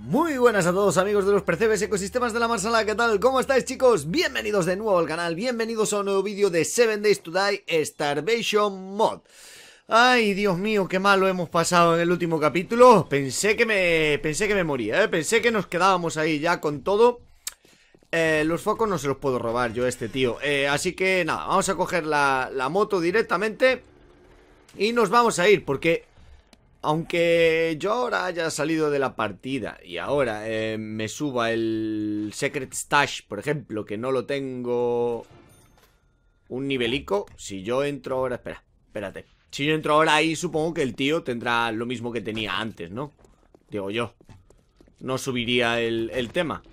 Muy buenas a todos amigos de los percebes ecosistemas de la Marsala, ¿qué tal? ¿Cómo estáis chicos? Bienvenidos de nuevo al canal, bienvenidos a un nuevo vídeo de 7 Days to Die Starvation Mod. Ay, Dios mío, qué malo hemos pasado en el último capítulo. Pensé que me pensé que me moría, ¿eh? pensé que nos quedábamos ahí ya con todo eh, los focos no se los puedo robar yo a este tío eh, Así que nada, vamos a coger la, moto directamente Y nos vamos a ir porque aunque yo ahora haya salido de la partida y ahora eh, me suba el Secret Stash, por ejemplo, que no lo tengo un nivelico, si yo entro ahora... Espera, espérate. Si yo entro ahora ahí, supongo que el tío tendrá lo mismo que tenía antes, ¿no? Digo yo. No subiría el, el tema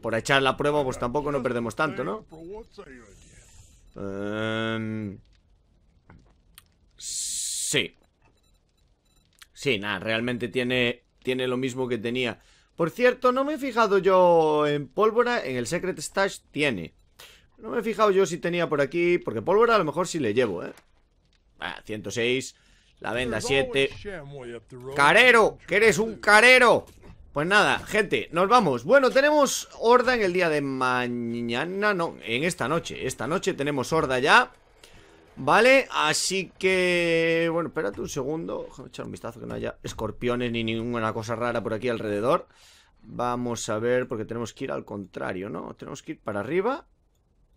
por echar la prueba, pues tampoco no perdemos tanto, ¿no? Em, sí. Sí, nada, realmente tiene, tiene lo mismo que tenía. Por cierto, no me he fijado yo en pólvora, en el Secret Stash tiene. No me he fijado yo si tenía por aquí, porque pólvora a lo mejor sí le llevo, ¿eh? Ah, 106, la venda 7. ¡Carero! ¡Que eres un carero! Pues nada, gente, nos vamos Bueno, tenemos horda en el día de mañana No, en esta noche Esta noche tenemos horda ya Vale, así que... Bueno, espérate un segundo Déjame echar un vistazo que no haya escorpiones Ni ninguna cosa rara por aquí alrededor Vamos a ver, porque tenemos que ir al contrario, ¿no? Tenemos que ir para arriba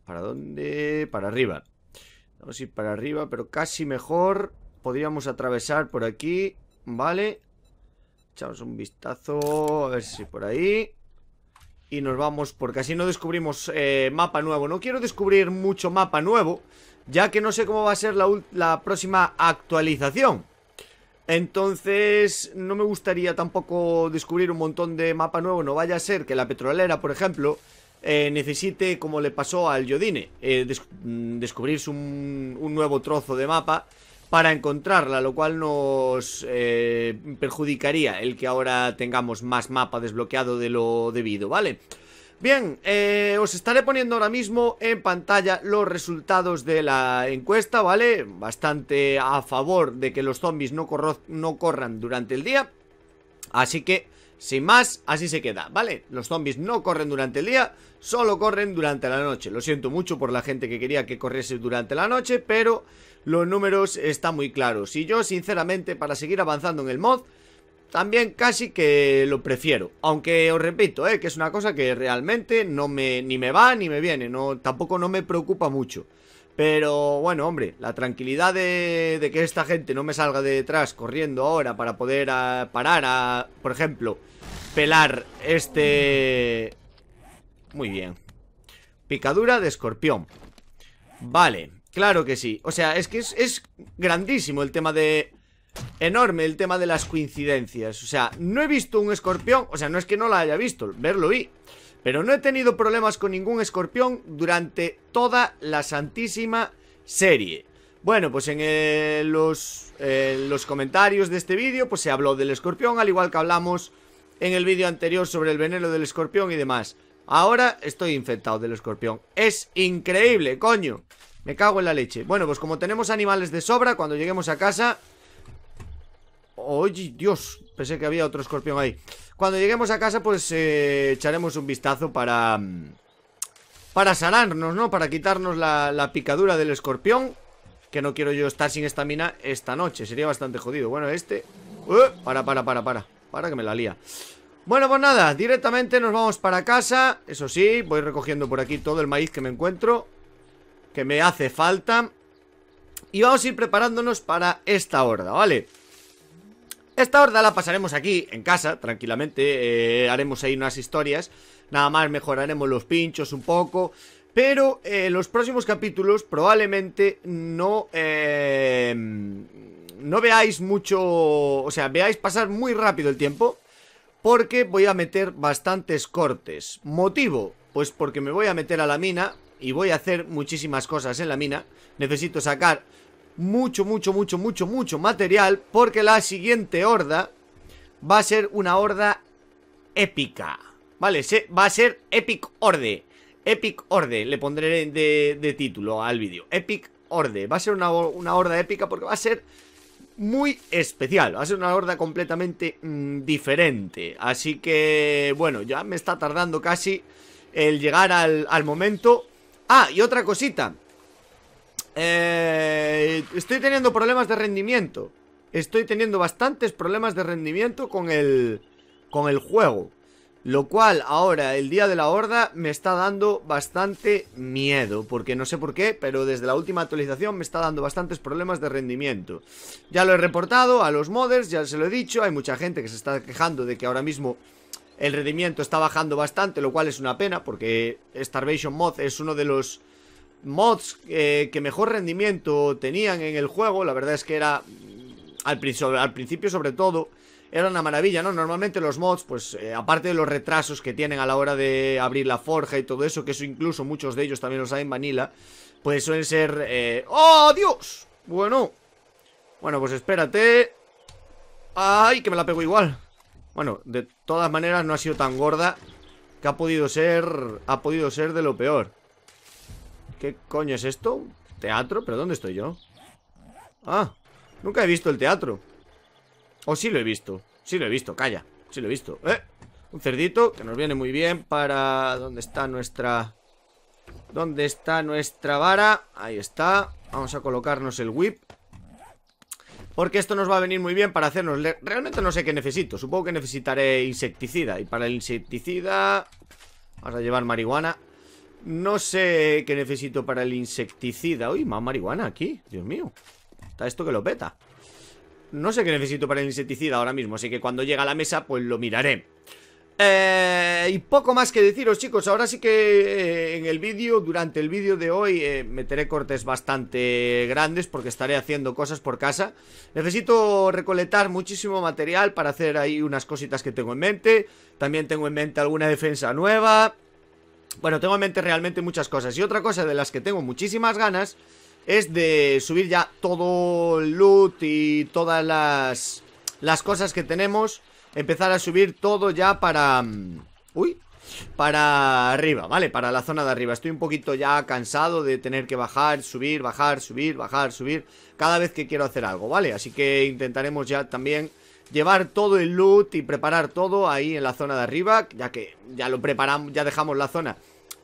¿Para dónde? Para arriba Vamos a ir para arriba, pero casi mejor Podríamos atravesar por aquí Vale, Echamos un vistazo, a ver si por ahí... Y nos vamos, porque así no descubrimos eh, mapa nuevo. No quiero descubrir mucho mapa nuevo, ya que no sé cómo va a ser la, próxima actualización. Entonces, no me gustaría tampoco descubrir un montón de mapa nuevo. No vaya a ser que la petrolera, por ejemplo, eh, necesite, como le pasó al Yodine, eh, mm, descubrirse un, nuevo trozo de mapa para encontrarla, lo cual nos eh, perjudicaría el que ahora tengamos más mapa desbloqueado de lo debido, ¿vale? Bien, eh, os estaré poniendo ahora mismo en pantalla los resultados de la encuesta, ¿vale? Bastante a favor de que los zombies no, no corran durante el día. Así que, sin más, así se queda, ¿vale? Los zombies no corren durante el día, solo corren durante la noche. Lo siento mucho por la gente que quería que corriese durante la noche, pero los números están muy claros. Y yo, sinceramente, para seguir avanzando en el mod, también casi que lo prefiero. Aunque os repito, eh, que es una cosa que realmente no me, ni me va ni me viene. No, tampoco no me preocupa mucho. Pero bueno, hombre, la tranquilidad de, que esta gente no me salga de detrás corriendo ahora para poder ah, parar a, por ejemplo, pelar este... Muy bien. Picadura de escorpión. Vale, Claro que sí. O sea, es que es, grandísimo el tema de... Enorme el tema de las coincidencias. O sea, no he visto un escorpión. O sea, no es que no la haya visto, verlo y... Pero no he tenido problemas con ningún escorpión durante toda la santísima serie. Bueno, pues en eh, los, eh, los comentarios de este vídeo pues se habló del escorpión, al igual que hablamos en el vídeo anterior sobre el veneno del escorpión y demás. Ahora estoy infectado del escorpión. Es increíble, coño. Me cago en la leche Bueno, pues como tenemos animales de sobra Cuando lleguemos a casa Oye, Dios Pensé que había otro escorpión ahí Cuando lleguemos a casa, pues eh, echaremos un vistazo para... Mm, para sanarnos, ¿no? Para quitarnos la, picadura del escorpión Que no quiero yo estar sin estamina esta noche Sería bastante jodido Bueno, este... ¡eh! para, para, para, para Para que me la lía bueno, pues nada, directamente nos vamos para casa Eso sí, voy recogiendo por aquí todo el maíz que me encuentro que me hace falta Y vamos a ir preparándonos para esta horda, ¿vale? Esta horda la pasaremos aquí, en casa, tranquilamente eh, Haremos ahí unas historias Nada más mejoraremos los pinchos un poco Pero En eh, los próximos capítulos probablemente no... Eh, no veáis mucho... O sea, veáis pasar muy rápido el tiempo porque voy a meter bastantes cortes. ¿Motivo? Pues porque me voy a meter a la mina y voy a hacer muchísimas cosas en la mina. Necesito sacar mucho, mucho, mucho, mucho, mucho material porque la siguiente horda va a ser una horda épica. Vale, va a ser Epic orde Epic orde le pondré de, título al vídeo. Epic orde Va a ser una, horda épica porque va a ser muy especial. Va a ser una horda completamente mm, diferente. Así que, bueno, ya me está tardando casi el llegar al, al momento Ah, y otra cosita eh, Estoy teniendo problemas de rendimiento Estoy teniendo bastantes problemas de rendimiento con el, con el juego Lo cual ahora, el día de la horda, me está dando bastante miedo Porque no sé por qué, pero desde la última actualización me está dando bastantes problemas de rendimiento Ya lo he reportado a los modders, ya se lo he dicho Hay mucha gente que se está quejando de que ahora mismo el rendimiento está bajando bastante, lo cual es una pena porque Starvation Mod es uno de los mods eh, que mejor rendimiento tenían en el juego. La verdad es que era mm, al, al principio sobre todo era una maravilla, ¿no? Normalmente los mods, pues eh, aparte de los retrasos que tienen a la hora de abrir la forja y todo eso, que eso incluso muchos de ellos también lo saben, en Vanilla, pues suelen ser... Eh, ¡Oh, Dios! Bueno. Bueno, pues espérate. ¡Ay, que me la pego igual! Bueno, de todas maneras no ha sido tan gorda que ha podido ser... Ha podido ser de lo peor. ¿Qué coño es esto? ¿Teatro? ¿Pero dónde estoy yo? Ah, nunca he visto el teatro. O oh, sí lo he visto. Sí lo he visto, calla. Sí lo he visto. Eh, un cerdito que nos viene muy bien para... ¿Dónde está nuestra...? ¿Dónde está nuestra vara? Ahí está. Vamos a colocarnos el whip. Porque esto nos va a venir muy bien para hacernos... Realmente no sé qué necesito. Supongo que necesitaré insecticida. Y para el insecticida... Vamos a llevar marihuana. No sé qué necesito para el insecticida. Uy, más marihuana aquí. Dios mío. Está esto que lo peta. No sé qué necesito para el insecticida ahora mismo. Así que cuando llegue a la mesa, pues lo miraré. Eh, y poco más que deciros chicos, ahora sí que eh, en el vídeo, durante el vídeo de hoy eh, meteré cortes bastante grandes porque estaré haciendo cosas por casa Necesito recolectar muchísimo material para hacer ahí unas cositas que tengo en mente También tengo en mente alguna defensa nueva Bueno, tengo en mente realmente muchas cosas Y otra cosa de las que tengo muchísimas ganas es de subir ya todo el loot y todas las, las cosas que tenemos empezar a subir todo ya para... Mm, uy, para arriba, ¿vale? Para la zona de arriba. Estoy un poquito ya cansado de tener que bajar, subir, bajar, subir, bajar, subir. Cada vez que quiero hacer algo, ¿vale? Así que intentaremos ya también llevar todo el loot y preparar todo ahí en la zona de arriba. Ya que ya lo preparamos, ya dejamos la zona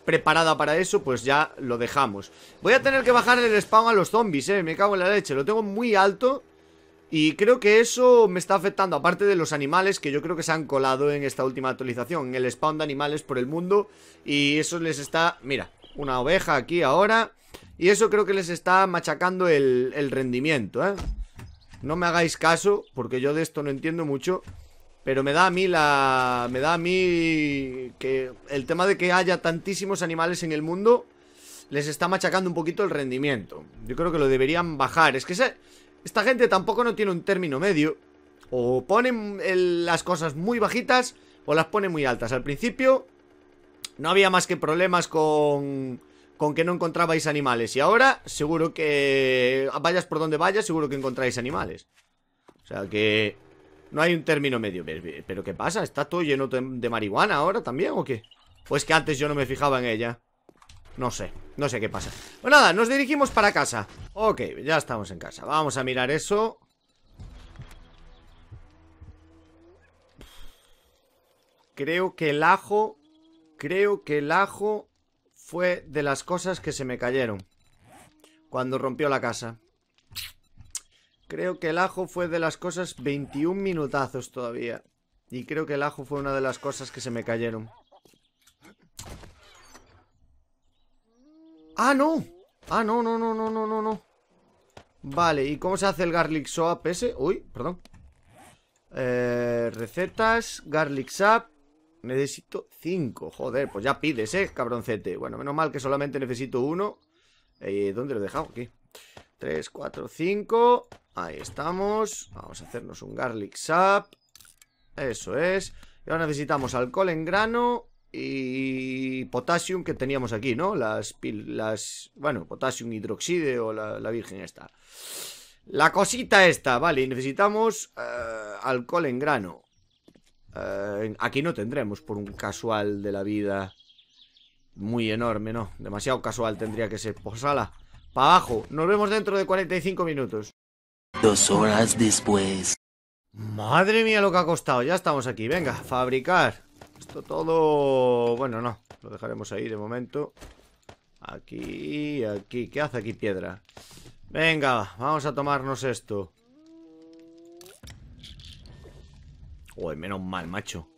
preparada para eso, pues ya lo dejamos. Voy a tener que bajar el spawn a los zombies, ¿eh? Me cago en la leche. Lo tengo muy alto. Y creo que eso me está afectando, aparte de los animales que yo creo que se han colado en esta última actualización, en el spawn de animales por el mundo. Y eso les está... Mira, una oveja aquí ahora. Y eso creo que les está machacando el, rendimiento, ¿eh? No me hagáis caso, porque yo de esto no entiendo mucho. Pero me da a mí la... Me da a mí que el tema de que haya tantísimos animales en el mundo les está machacando un poquito el rendimiento. Yo creo que lo deberían bajar. Es que se... Esta gente tampoco no tiene un término medio. O ponen las cosas muy bajitas o las pone muy altas. Al principio no había más que problemas con, con que no encontrabais animales. Y ahora seguro que vayas por donde vayas, seguro que encontráis animales. O sea que no hay un término medio. Pero ¿qué pasa? ¿Está todo lleno de marihuana ahora también o qué? Pues que antes yo no me fijaba en ella. No sé, no sé qué pasa Pues nada, nos dirigimos para casa Ok, ya estamos en casa Vamos a mirar eso Creo que el ajo Creo que el ajo Fue de las cosas que se me cayeron Cuando rompió la casa Creo que el ajo fue de las cosas 21 minutazos todavía Y creo que el ajo fue una de las cosas que se me cayeron ¡Ah, no! Ah, no, no, no, no, no, no, no Vale, ¿y cómo se hace el garlic soap ese? Uy, perdón eh, Recetas, garlic sap Necesito 5, joder, pues ya pides, eh, cabroncete Bueno, menos mal que solamente necesito uno eh, ¿Dónde lo he dejado? Aquí 3, cuatro, cinco... Ahí estamos Vamos a hacernos un garlic sap Eso es Y ahora necesitamos alcohol en grano y potasio que teníamos aquí, ¿no? Las, pilas bueno, potasio hidroxide o la, virgen esta. La cosita esta, vale, necesitamos eh, alcohol en grano. Eh, aquí no tendremos por un casual de la vida muy enorme, ¿no? Demasiado casual tendría que ser. Posala, pues, para abajo. Nos vemos dentro de 45 minutos. Dos horas después. Madre mía lo que ha costado. Ya estamos aquí. Venga, fabricar. Esto todo... Bueno, no. Lo dejaremos ahí de momento. Aquí, aquí. ¿Qué hace aquí piedra? Venga, vamos a tomarnos esto. Uy, menos mal, macho.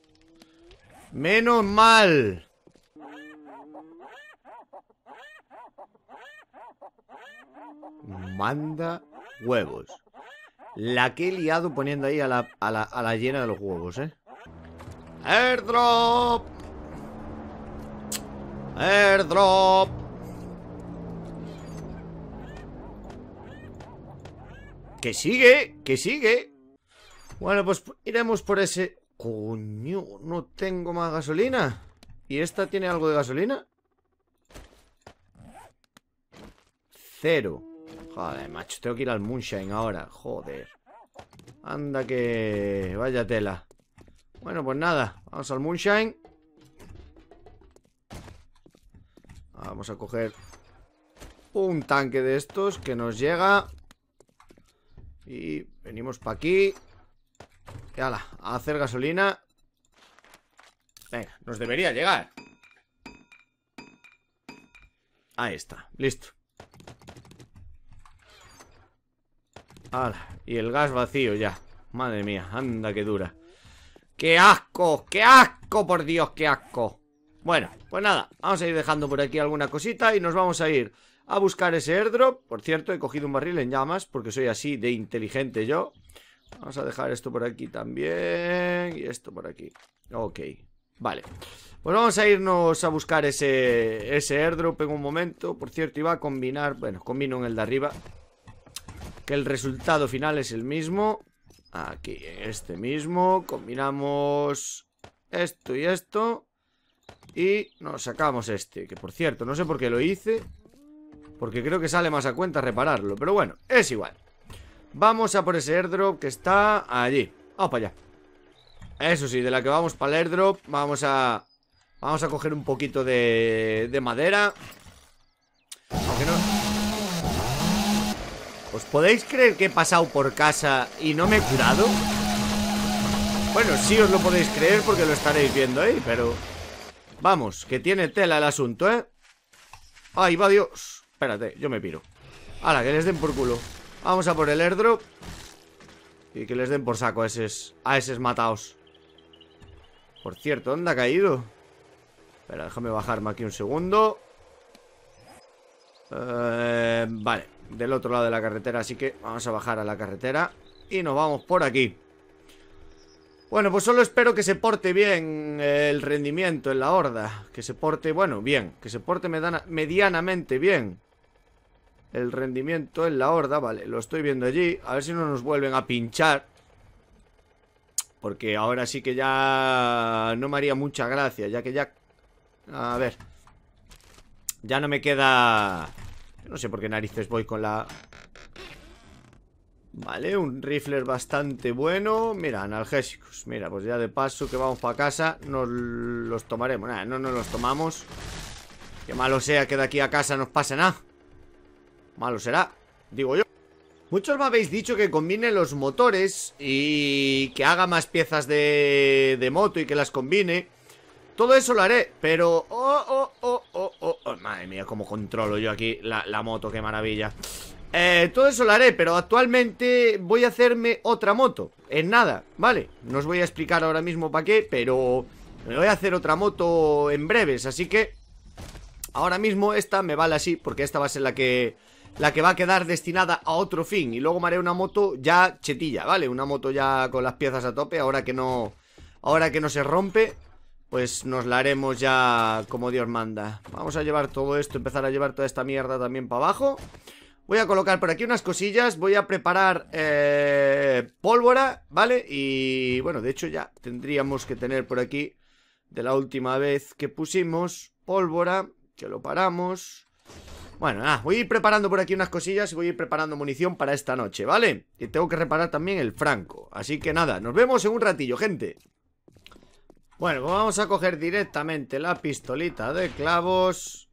¡Menos mal! Manda huevos. La que he liado poniendo ahí a la, a la llena de los huevos, ¿eh? Airdrop. Airdrop. Que sigue, que sigue. Bueno, pues iremos por ese... Coño, no tengo más gasolina. ¿Y esta tiene algo de gasolina? Cero. Joder, macho, tengo que ir al Moonshine ahora. Joder. Anda que... Vaya tela. Bueno, pues nada, vamos al Moonshine Vamos a coger un tanque de estos que nos llega Y venimos para aquí Y a hacer gasolina Venga, nos debería llegar Ahí está, listo y el gas vacío ya Madre mía, anda que dura ¡Qué asco! ¡Qué asco! Por Dios, qué asco. Bueno, pues nada, vamos a ir dejando por aquí alguna cosita y nos vamos a ir a buscar ese airdrop. Por cierto, he cogido un barril en llamas porque soy así de inteligente yo. Vamos a dejar esto por aquí también y esto por aquí. Ok, vale. Pues vamos a irnos a buscar ese, ese airdrop en un momento. Por cierto, iba a combinar, bueno, combino en el de arriba. Que el resultado final es el mismo. Aquí, este mismo. Combinamos esto y esto. Y nos sacamos este. Que por cierto, no sé por qué lo hice. Porque creo que sale más a cuenta repararlo. Pero bueno, es igual. Vamos a por ese airdrop que está allí. Vamos para allá. Eso sí, de la que vamos para el airdrop, vamos a... Vamos a coger un poquito de, de madera ¿Os podéis creer que he pasado por casa y no me he curado? Bueno, sí os lo podéis creer porque lo estaréis viendo ahí, pero... Vamos, que tiene tela el asunto, ¿eh? Ahí va Dios. Espérate, yo me piro. Ahora, que les den por culo. Vamos a por el airdrop. Y que les den por saco a esos, a esos mataos. Por cierto, ¿dónde ha caído? Espera, déjame bajarme aquí un segundo. Eh, vale del otro lado de la carretera Así que vamos a bajar a la carretera Y nos vamos por aquí bueno, pues solo espero que se porte bien eh, el rendimiento en la horda. Que se porte, bueno, bien. Que se porte medianamente bien el rendimiento en la horda. Vale, lo estoy viendo allí. A ver si no nos vuelven a pinchar. Porque ahora sí que ya no me haría mucha gracia. Ya que ya... A ver. Ya no me queda... No sé por qué narices voy con la... Vale, un rifler bastante bueno Mira, analgésicos Mira, pues ya de paso que vamos para casa Nos los tomaremos Nada, no nos los tomamos Que malo sea que de aquí a casa nos pase nada Malo será, digo yo Muchos me habéis dicho que combine los motores Y que haga más piezas de, de moto Y que las combine todo eso lo haré, pero... Oh, oh, oh, oh, oh, Madre mía, cómo controlo yo aquí la, moto, qué maravilla todo eso lo haré, pero actualmente voy a hacerme otra moto En nada, ¿vale? No os voy a explicar ahora mismo para qué, pero me voy a hacer otra moto en breves Así que ahora mismo esta me vale así, porque esta va a ser la que la que va a quedar destinada a otro fin y luego me haré una moto ya chetilla, ¿vale? Una moto ya con las piezas a tope, ahora que no ahora que no se rompe pues nos la haremos ya como Dios manda Vamos a llevar todo esto, empezar a llevar toda esta mierda también para abajo Voy a colocar por aquí unas cosillas Voy a preparar eh, pólvora, ¿vale? Y bueno, de hecho ya tendríamos que tener por aquí De la última vez que pusimos pólvora Que lo paramos bueno, nada, voy a ir preparando por aquí unas cosillas y voy a ir preparando munición para esta noche, ¿vale? Y tengo que reparar también el franco. Así que nada, nos vemos en un ratillo, gente. Bueno, pues vamos a coger directamente la pistolita de clavos.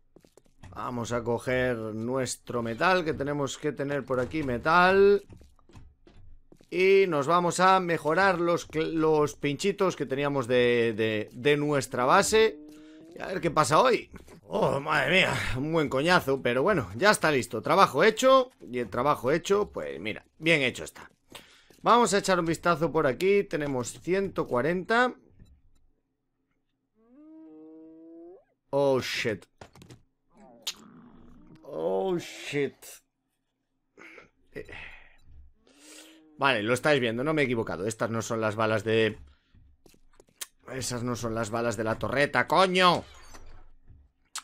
Vamos a coger nuestro metal, que tenemos que tener por aquí metal. Y nos vamos a mejorar los, los pinchitos que teníamos de, de nuestra base. Y a ver qué pasa hoy. Oh, madre mía, un buen coñazo, pero bueno, ya está listo. Trabajo hecho, y el trabajo hecho, pues mira, bien hecho está. Vamos a echar un vistazo por aquí, tenemos 140... Oh, shit. Oh, shit. Eh. Vale, lo estáis viendo, no me he equivocado. Estas no son las balas de... Esas no son las balas de la torreta, ¡coño!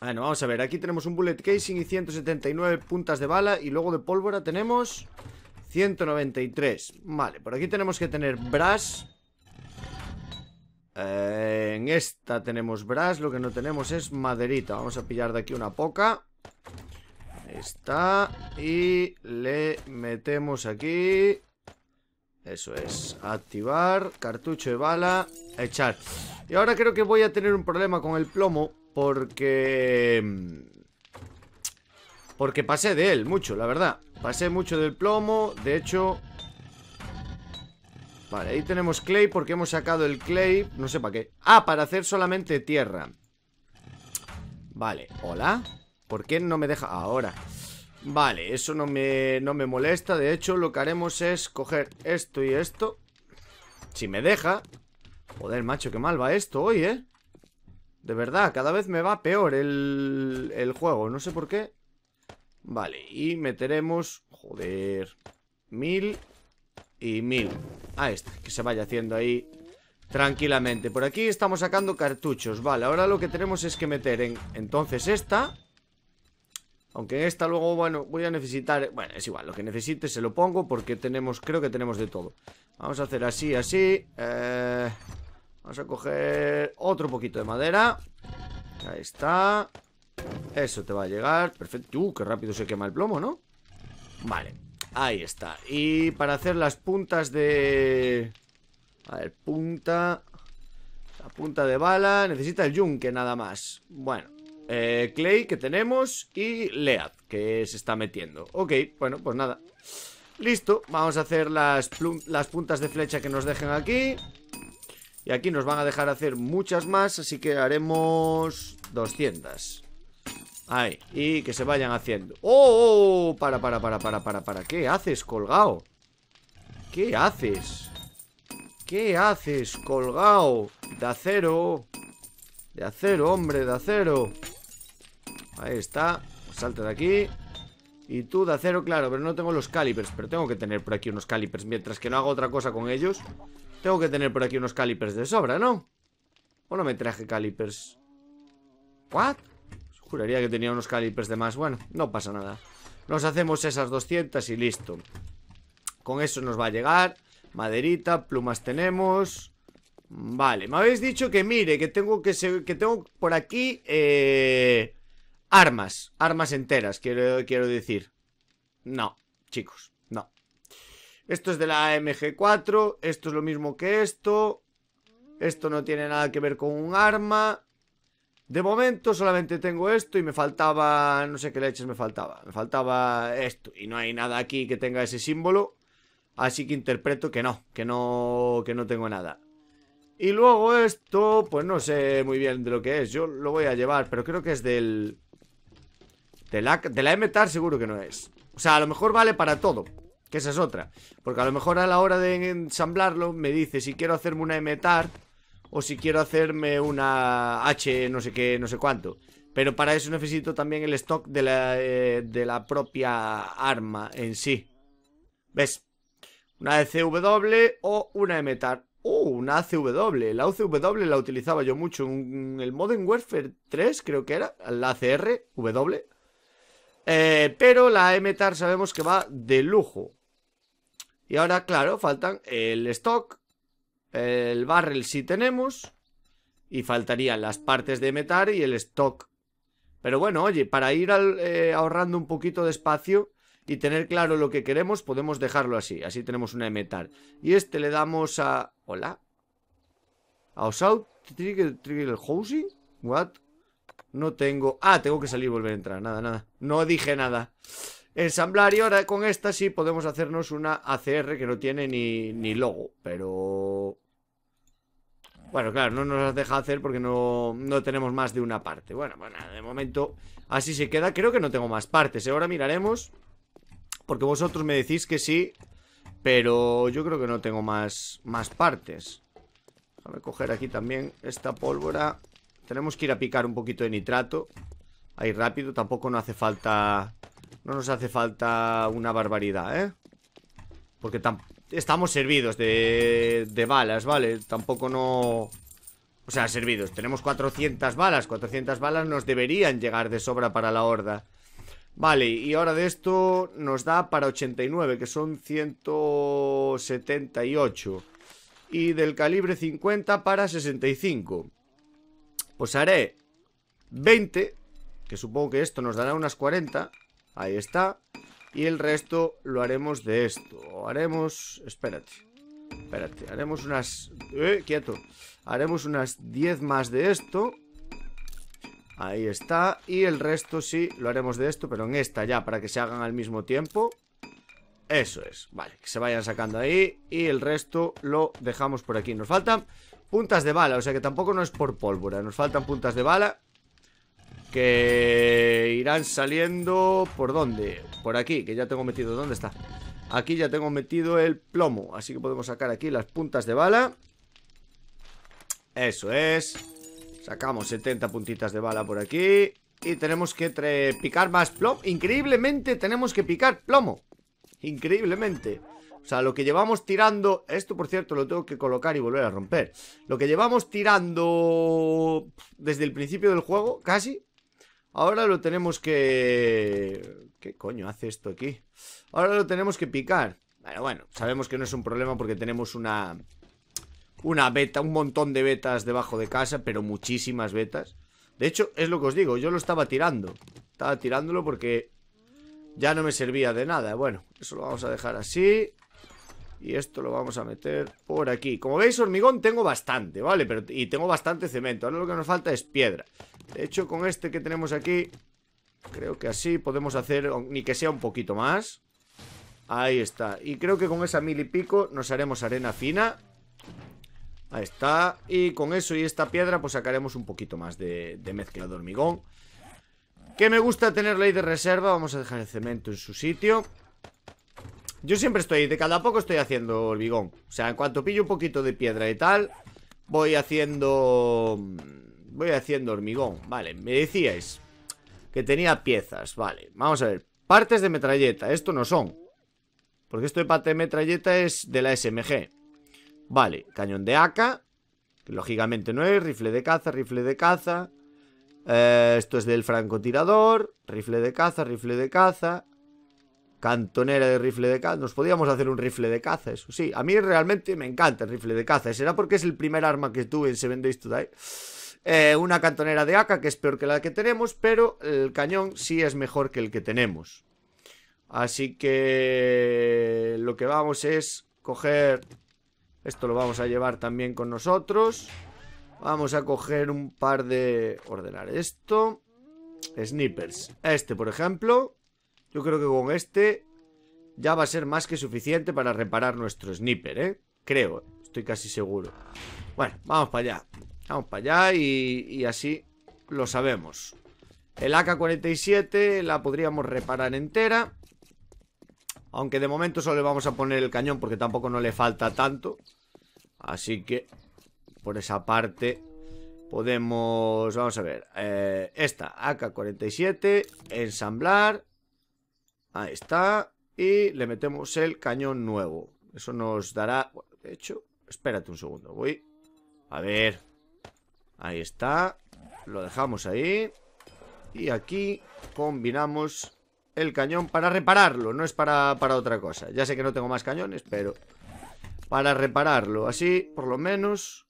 Bueno, vamos a ver, aquí tenemos un bullet casing y 179 puntas de bala Y luego de pólvora tenemos 193 Vale, por aquí tenemos que tener brass eh, en esta tenemos brass, lo que no tenemos es maderita. Vamos a pillar de aquí una poca. Ahí está. Y le metemos aquí. Eso es. Activar. Cartucho de bala. Echar. Y ahora creo que voy a tener un problema con el plomo. Porque... Mm, porque pasé de él mucho, la verdad. Pasé mucho del plomo. De hecho, Vale, ahí tenemos clay porque hemos sacado el clay No sé para qué Ah, para hacer solamente tierra Vale, hola ¿Por qué no me deja ahora? Vale, eso no me, no me molesta De hecho, lo que haremos es coger esto y esto Si me deja Joder, macho, qué mal va esto hoy, ¿eh? De verdad, cada vez me va peor el, el juego No sé por qué Vale, y meteremos... Joder... Mil y mil, A esta, que se vaya haciendo ahí tranquilamente Por aquí estamos sacando cartuchos Vale, ahora lo que tenemos es que meter en entonces esta Aunque esta luego, bueno, voy a necesitar Bueno, es igual, lo que necesite se lo pongo porque tenemos, creo que tenemos de todo Vamos a hacer así, así eh, Vamos a coger otro poquito de madera Ahí está Eso te va a llegar Perfecto, uh, qué rápido se quema el plomo, ¿no? Vale Ahí está. Y para hacer las puntas de... A ver, punta... La punta de bala. Necesita el yunque nada más. Bueno. Eh, clay, que tenemos. Y Lead, que se está metiendo. Ok, bueno, pues nada. Listo. Vamos a hacer las, las puntas de flecha que nos dejen aquí. Y aquí nos van a dejar hacer muchas más. Así que haremos 200. Ahí, y que se vayan haciendo oh, oh, ¡Oh! para, para, para, para, para, para ¿Qué haces, colgado? ¿Qué haces? ¿Qué haces, colgado? De acero De acero, hombre, de acero Ahí está Salta de aquí Y tú de acero, claro, pero no tengo los calipers Pero tengo que tener por aquí unos calipers Mientras que no hago otra cosa con ellos Tengo que tener por aquí unos calipers de sobra, ¿no? ¿O no me traje calipers? ¿What? Juraría que tenía unos calipers de más. Bueno, no pasa nada. Nos hacemos esas 200 y listo. Con eso nos va a llegar. Maderita, plumas tenemos. Vale, me habéis dicho que mire, que tengo que, que tengo por aquí eh, armas, armas enteras, quiero, quiero decir. No, chicos, no. Esto es de la MG4, esto es lo mismo que esto. Esto no tiene nada que ver con un arma. De momento solamente tengo esto y me faltaba, no sé qué leches me faltaba, me faltaba esto y no hay nada aquí que tenga ese símbolo, así que interpreto que no, que no, que no tengo nada. Y luego esto, pues no sé muy bien de lo que es, yo lo voy a llevar, pero creo que es del... De la, de la seguro que no es. O sea, a lo mejor vale para todo, que esa es otra. Porque a lo mejor a la hora de ensamblarlo me dice si quiero hacerme una MTAR o si quiero hacerme una H no sé qué, no sé cuánto. Pero para eso necesito también el stock de la, eh, propia arma en sí. ¿Ves? Una ECW o una MTAR. ¡Uh! Una ACW. La W la utilizaba yo mucho en el Modern Warfare 3, creo que era. La ACR, W. Eh, pero la MTAR sabemos que va de lujo. Y ahora, claro, faltan el stock el barrel sí tenemos. Y faltarían las partes de metal y el stock. Pero bueno, oye, para ir eh, ahorrando un poquito de espacio y tener claro lo que queremos, podemos dejarlo así. Así tenemos una metal. Y este le damos a... ¿Hola? ¿A Trigger, Housing? ¿What? No tengo... Ah, tengo que salir y volver a entrar. Nada, nada. No dije nada. Ensamblar y ahora con esta sí podemos hacernos una ACR que no tiene ni, ni logo. Pero... Bueno, claro, no nos las deja hacer porque no, tenemos más de una parte. Bueno, bueno, de momento así se queda. Creo que no tengo más partes. ¿eh? Ahora miraremos. Porque vosotros me decís que sí. Pero yo creo que no tengo más, más partes. Déjame coger aquí también esta pólvora. Tenemos que ir a picar un poquito de nitrato. Ahí rápido. Tampoco no hace falta... No nos hace falta una barbaridad, ¿eh? Porque tampoco estamos servidos de, balas, ¿vale? Tampoco no... O sea, servidos. Tenemos 400 balas. 400 balas nos deberían llegar de sobra para la horda. Vale, y ahora de esto nos da para 89, que son 178. Y del calibre 50 para 65. Pues haré 20, que supongo que esto nos dará unas 40. Ahí está. Y el resto lo haremos de esto. Haremos... Espérate. Espérate. Haremos unas... ¡Eh! Quieto. Haremos unas 10 más de esto. Ahí está. Y el resto sí lo haremos de esto, pero en esta ya, para que se hagan al mismo tiempo. Eso es. Vale, que se vayan sacando ahí. Y el resto lo dejamos por aquí. Nos faltan puntas de bala, o sea que tampoco no es por pólvora. Nos faltan puntas de bala que irán saliendo por dónde, por aquí, que ya tengo metido, ¿dónde está? Aquí ya tengo metido el plomo, así que podemos sacar aquí las puntas de bala. Eso es. Sacamos 70 puntitas de bala por aquí. Y tenemos que picar más plomo. Increíblemente tenemos que picar plomo. Increíblemente. O sea, lo que llevamos tirando... Esto, por cierto, lo tengo que colocar y volver a romper. Lo que llevamos tirando desde el principio del juego, casi, Ahora lo tenemos que... ¿Qué coño hace esto aquí? Ahora lo tenemos que picar. Bueno, bueno, sabemos que no es un problema porque tenemos una... Una beta, un montón de betas debajo de casa, pero muchísimas betas. De hecho, es lo que os digo, yo lo estaba tirando. Estaba tirándolo porque ya no me servía de nada. Bueno, eso lo vamos a dejar así. Y esto lo vamos a meter por aquí Como veis, hormigón tengo bastante, ¿vale? Pero, y tengo bastante cemento Ahora lo que nos falta es piedra de hecho, con este que tenemos aquí Creo que así podemos hacer Ni que sea un poquito más Ahí está Y creo que con esa mil y pico nos haremos arena fina Ahí está Y con eso y esta piedra pues sacaremos un poquito más de, mezcla de hormigón Que me gusta tener ley de reserva Vamos a dejar el cemento en su sitio Yo siempre estoy, de cada poco estoy haciendo hormigón O sea, en cuanto pillo un poquito de piedra y tal Voy haciendo mm, Voy haciendo hormigón. Vale, me decíais que tenía piezas. Vale, vamos a ver. Partes de metralleta. Esto no son. Porque esto de parte de metralleta es de la SMG. Vale, cañón de AK. lógicamente no es. Rifle de caza, rifle de caza. Eh, esto es del francotirador. Rifle de caza, rifle de caza. Cantonera de rifle de caza. Nos podíamos hacer un rifle de caza, eso sí. A mí realmente me encanta el rifle de caza. ¿Será porque es el primer arma que tuve en Seven Days eh, una cantonera de AK que es peor que la que tenemos, pero el cañón sí es mejor que el que tenemos. Así que lo que vamos es coger... Esto lo vamos a llevar también con nosotros. Vamos a coger un par de... Ordenar esto. Snippers. Este, por ejemplo. Yo creo que con este ya va a ser más que suficiente para reparar nuestro sniper, ¿eh? Creo, estoy casi seguro. Bueno, vamos para allá. Vamos para allá y, así lo sabemos. El AK-47 la podríamos reparar entera. Aunque de momento solo le vamos a poner el cañón porque tampoco no le falta tanto. Así que por esa parte podemos... Vamos a ver. Eh, esta AK-47, ensamblar. Ahí está. Y le metemos el cañón nuevo. Eso nos dará... De hecho, espérate un segundo. Voy... A ver, Ahí está. Lo dejamos ahí. Y aquí combinamos el cañón para repararlo. No es para, otra cosa. Ya sé que no tengo más cañones, pero... Para repararlo. Así, por lo menos...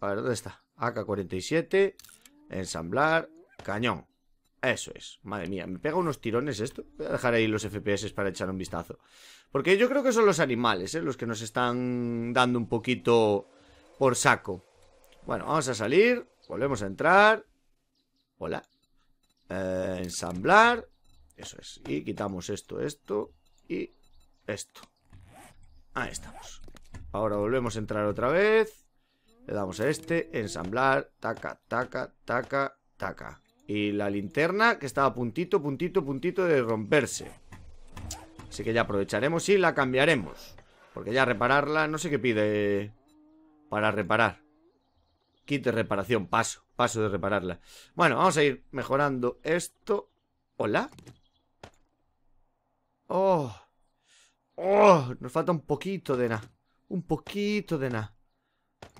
A ver, ¿dónde está? AK-47. Ensamblar. Cañón. Eso es. Madre mía, me pega unos tirones esto. Voy a dejar ahí los FPS para echar un vistazo. Porque yo creo que son los animales, ¿eh? Los que nos están dando un poquito por saco. Bueno, vamos a salir. Volvemos a entrar. Hola. Eh, ensamblar. Eso es. Y quitamos esto, esto y esto. Ahí estamos. Ahora volvemos a entrar otra vez. Le damos a este, ensamblar, taca, taca, taca, taca. Y la linterna que estaba puntito, puntito, puntito de romperse. Así que ya aprovecharemos y la cambiaremos. Porque ya repararla, no sé qué pide para reparar. Quite reparación, paso, paso de repararla. Bueno, vamos a ir mejorando esto. ¿Hola? ¡Oh! ¡Oh! Nos falta un poquito de nada. Un poquito de nada.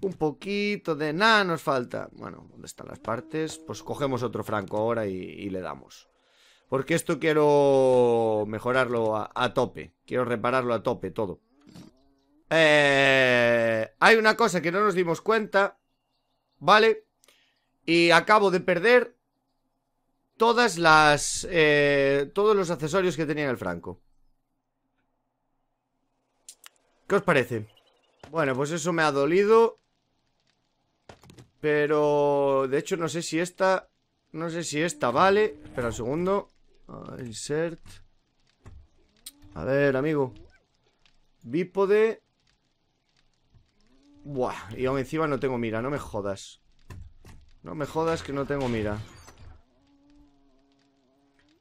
Un poquito de nada nos falta. Bueno, ¿dónde están las partes? Pues cogemos otro franco ahora y, le damos. Porque esto quiero mejorarlo a, tope. Quiero repararlo a tope todo. Eh, hay una cosa que no nos dimos cuenta. ¿vale? Y acabo de perder todas las... Eh, todos los accesorios que tenía el franco. ¿Qué os parece? Bueno, pues eso me ha dolido. Pero... De hecho, no sé si esta... No sé si esta vale. Espera un segundo. Insert. A ver, amigo. Bípode. Buah, y aún encima no tengo mira, no me jodas No me jodas que no tengo mira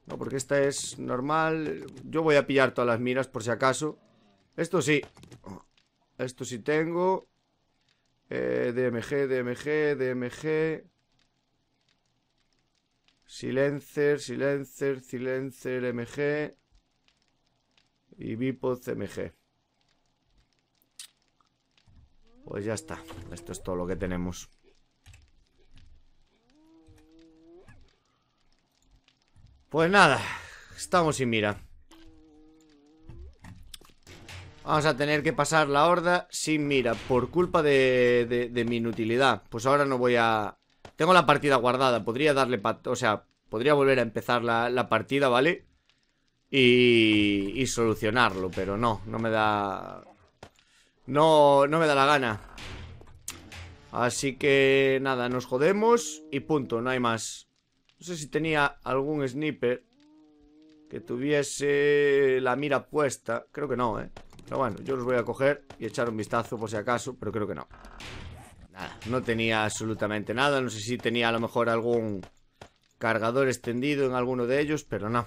No, porque esta es normal Yo voy a pillar todas las miras por si acaso Esto sí oh, Esto sí tengo eh, DMG, DMG, DMG Silencer, silencer, silencer, MG Y Bipod, MG Pues ya está. Esto es todo lo que tenemos. Pues nada, estamos sin mira. Vamos a tener que pasar la horda sin mira, por culpa de, de, mi inutilidad. Pues ahora no voy a... Tengo la partida guardada, podría darle... O sea, podría volver a empezar la, la partida, ¿vale? Y, y solucionarlo, pero no, no me da... No, no me da la gana Así que nada, nos jodemos y punto, no hay más No sé si tenía algún sniper que tuviese la mira puesta Creo que no, ¿eh? Pero bueno, yo los voy a coger y echar un vistazo por si acaso, pero creo que no Nada, no tenía absolutamente nada No sé si tenía a lo mejor algún cargador extendido en alguno de ellos, pero no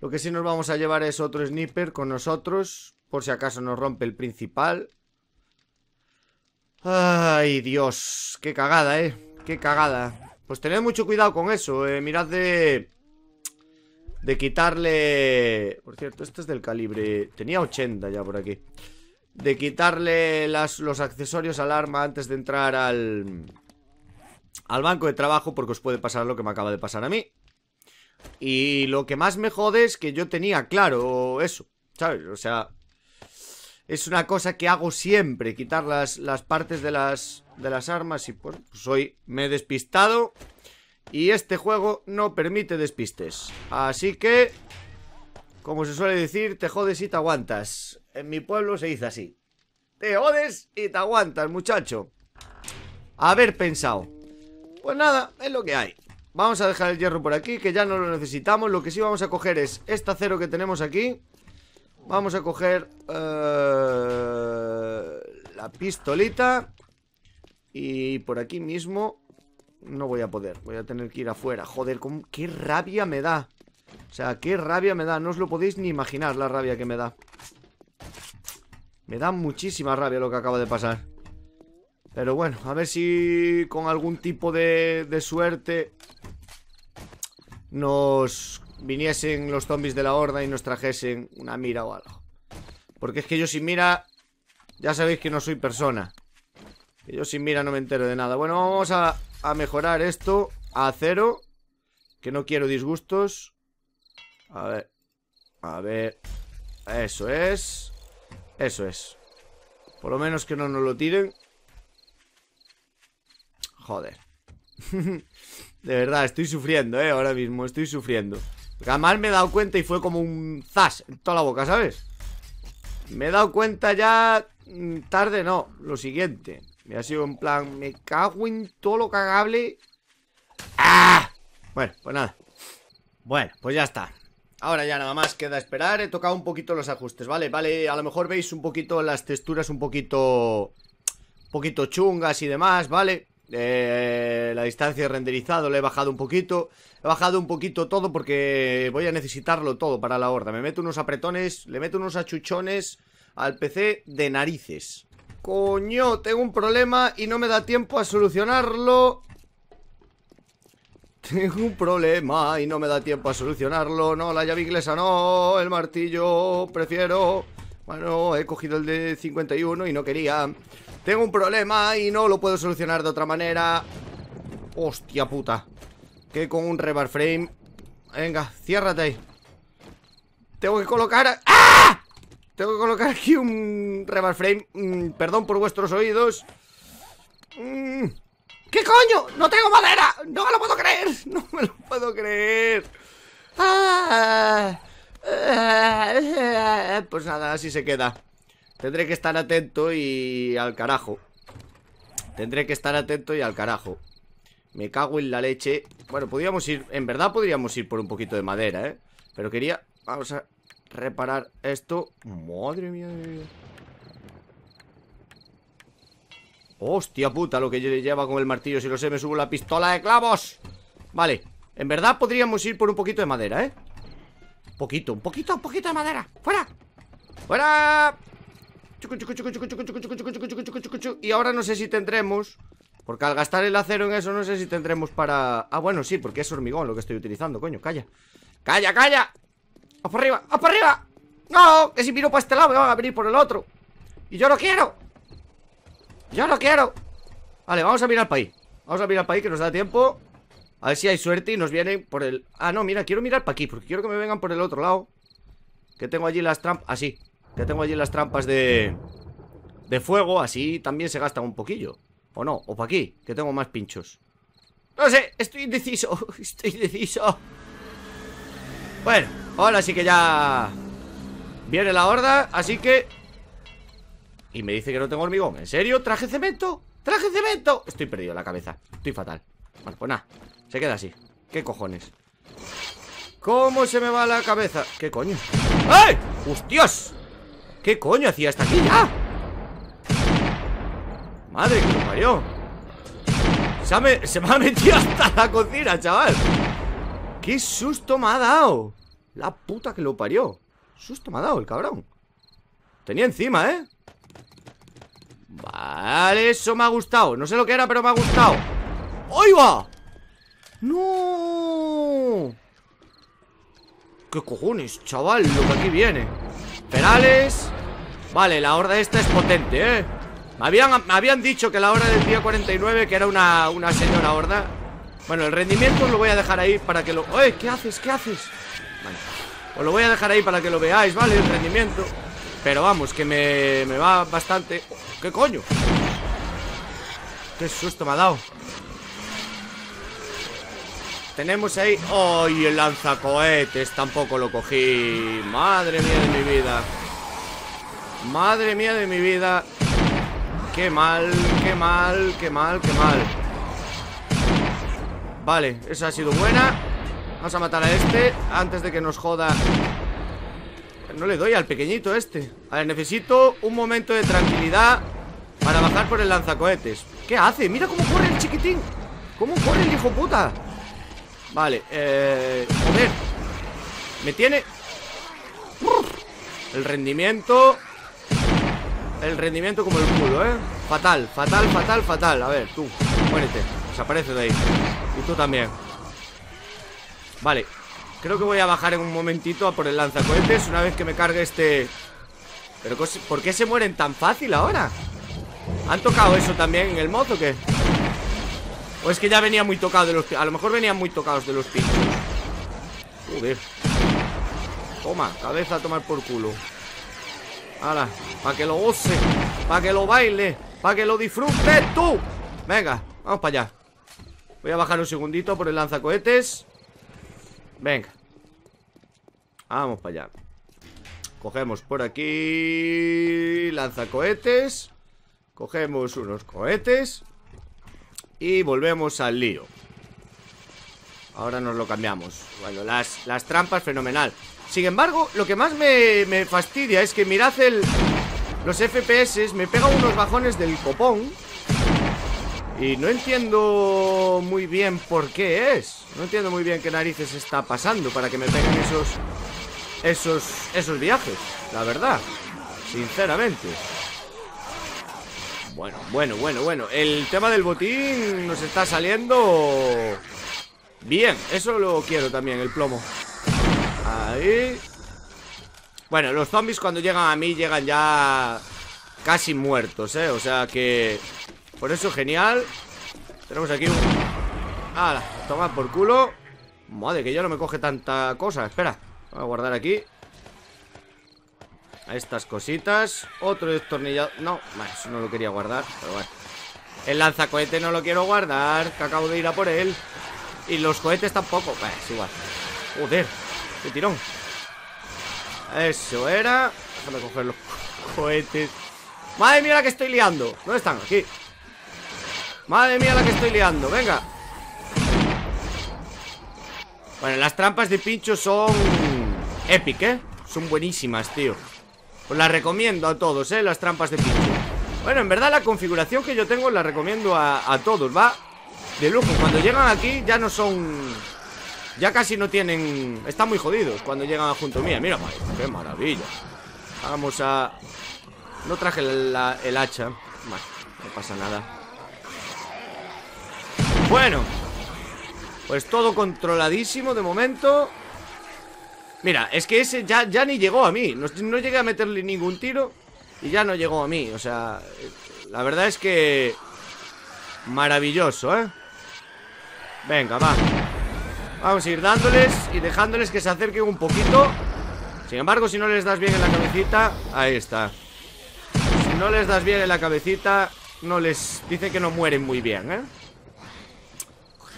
Lo que sí nos vamos a llevar es otro sniper con nosotros Por si acaso nos rompe el principal Ay, Dios. Qué cagada, ¿eh? Qué cagada. Pues tened mucho cuidado con eso, eh. Mirad de... De quitarle... Por cierto, este es del calibre... Tenía 80 ya por aquí. De quitarle los accesorios al arma antes de entrar al... Al banco de trabajo porque os puede pasar lo que me acaba de pasar a mí. Y lo que más me jode es que yo tenía claro eso, ¿sabes? O sea, es una cosa que hago siempre, quitar las, partes de las, de las armas y pues, hoy me he despistado y este juego no permite despistes. Así que, como se suele decir, te jodes y te aguantas. En mi pueblo se dice así. Te jodes y te aguantas, muchacho. Haber pensado. Pues nada, es lo que hay. Vamos a dejar el hierro por aquí, que ya no lo necesitamos. Lo que sí vamos a coger es este acero que tenemos aquí. Vamos a coger eh, la pistolita. Y por aquí mismo no voy a poder. Voy a tener que ir afuera. Joder, qué rabia me da. O sea, qué rabia me da. No os lo podéis ni imaginar la rabia que me da. Me da muchísima rabia lo que acaba de pasar. Pero bueno, a ver si con algún tipo de, de suerte nos viniesen los zombies de la horda y nos trajesen una mira o algo. Porque es que yo sin mira, ya sabéis que no soy persona. yo sin mira no me entero de nada. Bueno, vamos a, a mejorar esto a cero. Que no quiero disgustos. A ver. A ver. Eso es. Eso es. Por lo menos que no nos lo tiren. Joder. De verdad, estoy sufriendo, ¿eh? Ahora mismo, estoy sufriendo. Además me he dado cuenta y fue como un zas en toda la boca, ¿sabes? Me he dado cuenta ya mm, tarde, no, lo siguiente. Me ha sido en plan, me cago en todo lo cagable. ¡Ah! Bueno, pues nada. Bueno, pues ya está. Ahora ya nada más queda esperar, he tocado un poquito los ajustes, ¿vale? Vale, a lo mejor veis un poquito las texturas un poquito... Un poquito chungas y demás, ¿vale? Eh, la distancia de renderizado le he bajado un poquito. He bajado un poquito todo porque voy a necesitarlo todo para la horda. Me meto unos apretones, le meto unos achuchones al PC de narices. Coño, tengo un problema y no me da tiempo a solucionarlo. Tengo un problema y no me da tiempo a solucionarlo. No, la llave inglesa no, el martillo, prefiero... Bueno, he cogido el de 51 y no quería... Tengo un problema y no lo puedo solucionar de otra manera Hostia puta Que con un rebar frame Venga, ciérrate ahí Tengo que colocar... ¡Ah! Tengo que colocar aquí un rebar frame mm, Perdón por vuestros oídos mm. ¿Qué coño? ¡No tengo madera! ¡No me lo puedo creer! ¡No me lo puedo creer! Ah. Ah. Ah. Pues nada, así se queda Tendré que estar atento y al carajo Tendré que estar atento y al carajo Me cago en la leche Bueno, podríamos ir, en verdad podríamos ir por un poquito de madera, ¿eh? Pero quería, vamos a reparar esto Madre mía Hostia puta, lo que yo lleva con el martillo Si lo sé, me subo la pistola de clavos Vale, en verdad podríamos ir por un poquito de madera, ¿eh? Poquito, un poquito, un poquito de madera ¡Fuera! ¡Fuera! Y ahora no sé si tendremos Porque al gastar el acero en eso no sé si tendremos para... Ah, bueno, sí, porque es hormigón lo que estoy utilizando, coño, calla ¡Calla, calla! ¡A para arriba! ¡A para arriba! ¡No! Que si miro para este lado me van a venir por el otro ¡Y yo no quiero! ¡Yo no quiero! Vale, vamos a mirar para ahí Vamos a mirar para ahí que nos da tiempo A ver si hay suerte y nos vienen por el... Ah, no, mira, quiero mirar para aquí Porque quiero que me vengan por el otro lado Que tengo allí las trampas... Así ya tengo allí las trampas de... De fuego, así también se gasta un poquillo O no, o para aquí, que tengo más pinchos No sé, estoy indeciso Estoy indeciso Bueno, ahora sí que ya Viene la horda, así que Y me dice que no tengo hormigón ¿En serio? ¿Traje cemento? ¡Traje cemento! Estoy perdido la cabeza, estoy fatal Bueno, pues nada, se queda así ¿Qué cojones? ¿Cómo se me va la cabeza? ¿Qué coño? ¡Ay! ¡Hostias! ¿Qué coño hacía hasta aquí ya? Madre que lo parió se, me, ha metido hasta la cocina, chaval ¡Qué susto me ha dado! La puta que lo parió Susto me ha dado el cabrón Tenía encima, ¿eh? Vale, eso me ha gustado No sé lo que era, pero me ha gustado ¡Ahí va! ¡No! ¿Qué cojones, chaval? Lo que aquí viene Penales Vale, la horda esta es potente, ¿eh? Me habían, me habían dicho que la horda del día 49 Que era una, señora horda Bueno, el rendimiento lo voy a dejar ahí para que lo... ¡Eh! ¿Qué haces? ¿Qué haces? Vale Os lo voy a dejar ahí para que lo veáis, ¿vale? El rendimiento Pero vamos, que me, va bastante... ¿Qué coño? ¡Qué susto me ha dado! Tenemos ahí... ¡Ay, oh, el lanzacohetes! Tampoco lo cogí. ¡Madre mía de mi vida! Madre mía de mi vida Qué mal, qué mal, qué mal, qué mal Vale, esa ha sido buena Vamos a matar a este Antes de que nos joda No le doy al pequeñito este A ver, necesito un momento de tranquilidad Para bajar por el lanzacohetes ¿Qué hace? Mira cómo corre el chiquitín ¿Cómo corre el hijo puta? Vale, eh... Joder Me tiene... El rendimiento el rendimiento como el culo, ¿eh? Fatal, fatal, fatal, fatal. A ver, tú, muérete. Desaparece de ahí. Y tú también. Vale. Creo que voy a bajar en un momentito a por el lanzacohetes una vez que me cargue este... Pero ¿por qué se mueren tan fácil ahora? ¿Han tocado eso también en el mod o qué? O es que ya venía muy tocado de los... A lo mejor venían muy tocados de los pinchos Joder Toma, cabeza a tomar por culo para que lo goce, para que lo baile, para que lo disfrute tú. Venga, vamos para allá. Voy a bajar un segundito por el lanzacohetes. Venga. Vamos para allá. Cogemos por aquí lanzacohetes. Cogemos unos cohetes. Y volvemos al lío. Ahora nos lo cambiamos. Bueno, las, las trampas, fenomenal. Sin embargo, lo que más me, fastidia es que mirad Los FPS me pega unos bajones del copón Y no entiendo muy bien por qué es No entiendo muy bien qué narices está pasando Para que me peguen esos... Esos... Esos viajes La verdad Sinceramente Bueno, bueno, bueno, bueno El tema del botín nos está saliendo... Bien, eso lo quiero también, el plomo Ahí Bueno, los zombies cuando llegan a mí Llegan ya casi muertos, eh O sea que Por eso genial Tenemos aquí un... ¡Hala! Toma por culo Madre, que ya no me coge tanta cosa Espera, voy a guardar aquí a estas cositas Otro destornillado, no, eso no lo quería guardar Pero bueno El lanzacohete no lo quiero guardar Que acabo de ir a por él Y los cohetes tampoco, pues igual Joder este tirón Eso era Déjame coger los cohetes Madre mía la que estoy liando ¿Dónde están? Aquí Madre mía la que estoy liando Venga Bueno, las trampas de pincho son Epic, ¿eh? Son buenísimas, tío Os las recomiendo a todos, ¿eh? Las trampas de pincho Bueno, en verdad la configuración que yo tengo La recomiendo a todos, va De lujo, cuando llegan aquí ya no son ya casi no tienen... Están muy jodidos cuando llegan junto mía. Mira, qué maravilla. Vamos a... No traje el hacha. no pasa nada. Bueno. Pues todo controladísimo de momento. Mira, es que ese ya, ya ni llegó a mí. no llegué a meterle ningún tiro y ya no llegó a mí. O sea, la verdad es que... Maravilloso, ¿eh? Venga, va. Vamos a ir dándoles y dejándoles que se acerquen un poquito Sin embargo, si no les das bien en la cabecita Ahí está Si no les das bien en la cabecita No les... Dice que no mueren muy bien, ¿eh?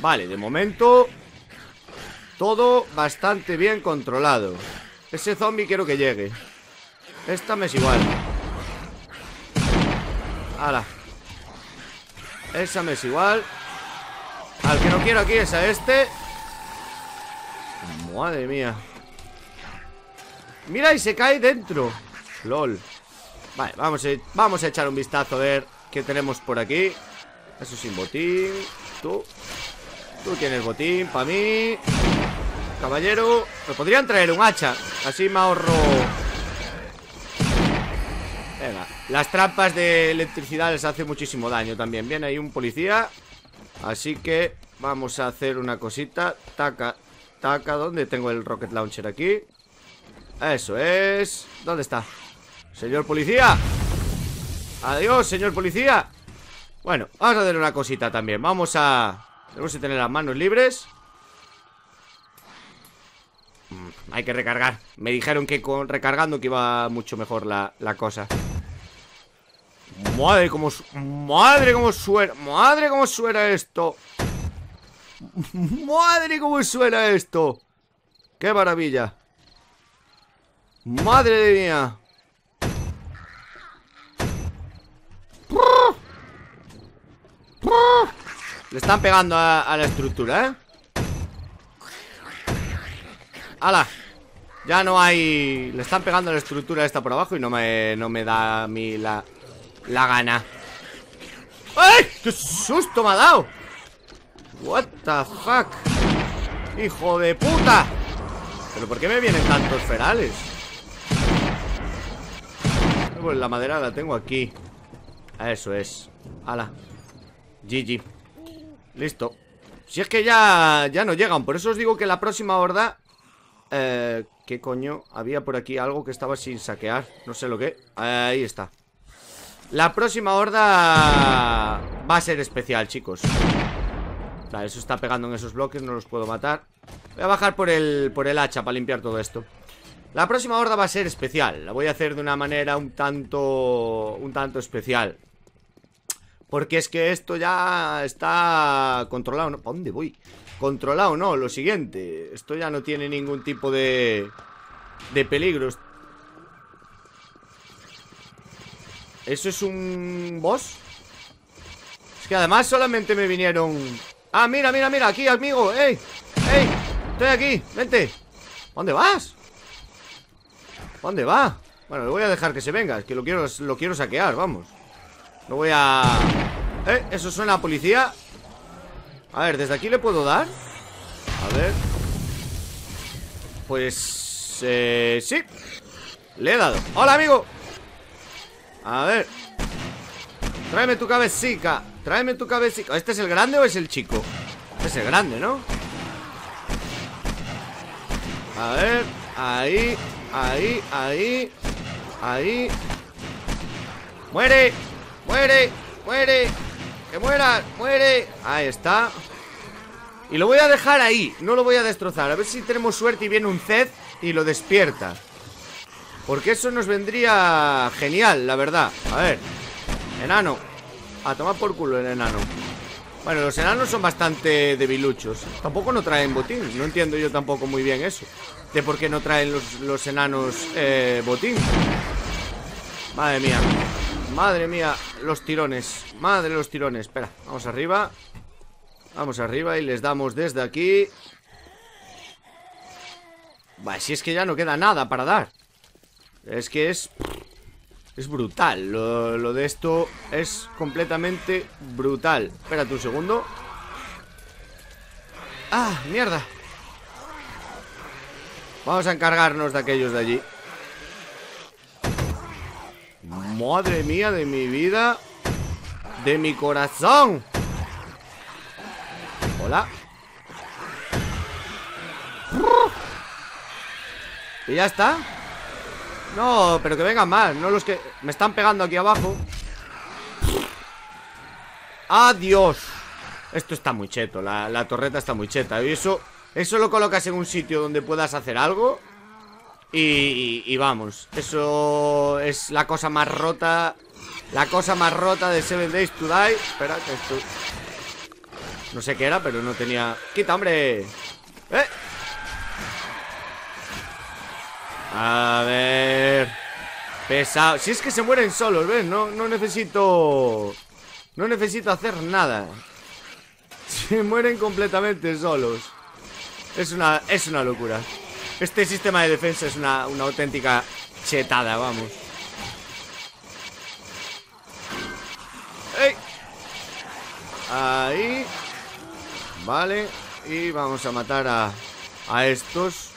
Vale, de momento Todo bastante bien controlado Ese zombie quiero que llegue Esta me es igual Hala. Esa me es igual Al que no quiero aquí es a este Madre mía Mira y se cae dentro LOL Vale, vamos a, vamos a echar un vistazo a ver qué tenemos por aquí Eso sin botín Tú Tú tienes botín para mí Caballero Me podrían traer un hacha Así me ahorro Venga Las trampas de electricidad les hace muchísimo daño también Viene ahí un policía Así que vamos a hacer una cosita Taca Taca, ¿dónde tengo el rocket launcher aquí? Eso es... ¿Dónde está? Señor policía Adiós, señor policía Bueno, vamos a hacer una cosita también Vamos a... Tenemos que tener las manos libres mm, Hay que recargar Me dijeron que con... recargando que iba mucho mejor la, cosa Madre, como Madre, suena Madre, como suena esto ¡Madre, cómo suena esto! ¡Qué maravilla! ¡Madre mía! Le están pegando a, la estructura, ¿eh? ¡Hala! Ya no hay... Le están pegando a la estructura esta por abajo y no me, no me da a mí la, la gana. ¡Ay! ¡Qué susto me ha dado! What the fuck ¡Hijo de puta! ¿Pero por qué me vienen tantos ferales? Pues la madera la tengo aquí Eso es Ala GG Listo Si es que ya, ya no llegan Por eso os digo que la próxima horda eh, ¿Qué coño? Había por aquí algo que estaba sin saquear No sé lo que Ahí está La próxima horda Va a ser especial, chicos eso está pegando en esos bloques, no los puedo matar Voy a bajar por el, por el hacha para limpiar todo esto La próxima horda va a ser especial La voy a hacer de una manera un tanto, un tanto especial Porque es que esto ya está controlado ¿no? ¿Para dónde voy? Controlado, no, lo siguiente Esto ya no tiene ningún tipo de, de peligros ¿Eso es un boss? Es que además solamente me vinieron Ah, mira, mira, mira, aquí, amigo. ¡Ey! ¡Ey! Estoy aquí, vente. ¿Dónde vas? ¿Dónde va? Bueno, le voy a dejar que se venga, es que lo quiero, lo quiero saquear, vamos. No voy a... Eh, eso suena a policía. A ver, ¿desde aquí le puedo dar? A ver. Pues... Eh, sí. Le he dado. ¡Hola, amigo! A ver. Tráeme tu cabecita. Tráeme tu cabecita. ¿Este es el grande o es el chico? Este es el grande, ¿no? A ver, ahí, ahí, ahí, ahí. ¡Muere! ¡Muere! ¡Muere! ¡Que muera! ¡Muere! Ahí está. Y lo voy a dejar ahí, no lo voy a destrozar. A ver si tenemos suerte y viene un Zed y lo despierta. Porque eso nos vendría genial, la verdad. A ver. Enano, a tomar por culo el enano Bueno, los enanos son bastante debiluchos Tampoco no traen botín No entiendo yo tampoco muy bien eso De por qué no traen los, enanos eh, botín Madre mía Madre mía, los tirones Madre los tirones Espera, vamos arriba Vamos arriba y les damos desde aquí Vale, si es que ya no queda nada para dar Es que es es brutal, lo, de esto es completamente brutal Espérate un segundo ¡Ah, mierda! Vamos a encargarnos de aquellos de allí Madre mía de mi vida De mi corazón Hola Y ya está no, pero que vengan mal. No los que me están pegando aquí abajo ¡Adiós! Esto está muy cheto La, torreta está muy cheta Y eso, eso lo colocas en un sitio donde puedas hacer algo y, y, vamos, eso es la cosa más rota La cosa más rota de Seven Days to Die Espera, que esto... No sé qué era, pero no tenía... ¡Quita, hombre! ¡Eh! A ver. Pesado. Si es que se mueren solos, ¿ves? No, no necesito... No necesito hacer nada. Se mueren completamente solos. Es una, es una locura. Este sistema de defensa es una, auténtica chetada, vamos. ¡Ey! Ahí. Vale. Y vamos a matar a, a estos.